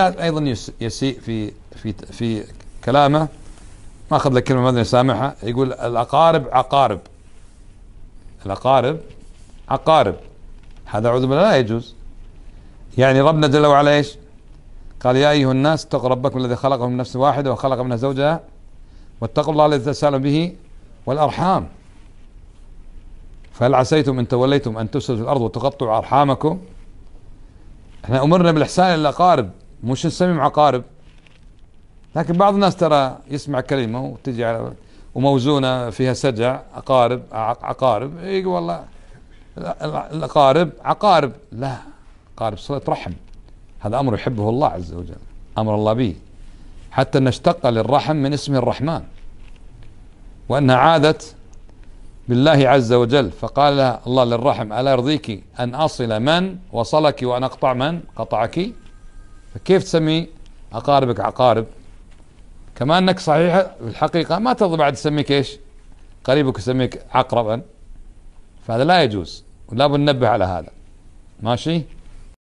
ايضا يسيء في في في كلامه ما اخذ لك كلمه ادري سامحها يقول الاقارب عقارب الاقارب عقارب هذا اعوذ بالله لا يجوز يعني ربنا جل وعلا ايش؟ قال يا ايها الناس اتقوا ربكم الذي خلقهم من نفس واحده وخلق منها زوجها واتقوا الله الذي تسالوا به والارحام فهل عسيتم ان توليتم ان تفسدوا في الارض وتقطعوا ارحامكم؟ احنا امرنا بالاحسان الى الاقارب مش نسميهم عقارب لكن بعض الناس ترى يسمع كلمة وتجي على وموزونة فيها سجع اقارب عقارب اي والله الأقارب عقارب لا قارب صلة رحم هذا أمر يحبه الله عز وجل أمر الله به حتى أن اشتق للرحم من اسم الرحمن وأنها عادت بالله عز وجل فقال الله للرحم ألا يرضيك أن أصل من وصلك وأن أقطع من قطعك فكيف تسمي أقاربك عقارب كما أنك صحيحة في الحقيقة ما ترضى بعد تسميك إيش قريبك يسميك عقربا فهذا لا يجوز ولا بد ننبه على هذا ماشي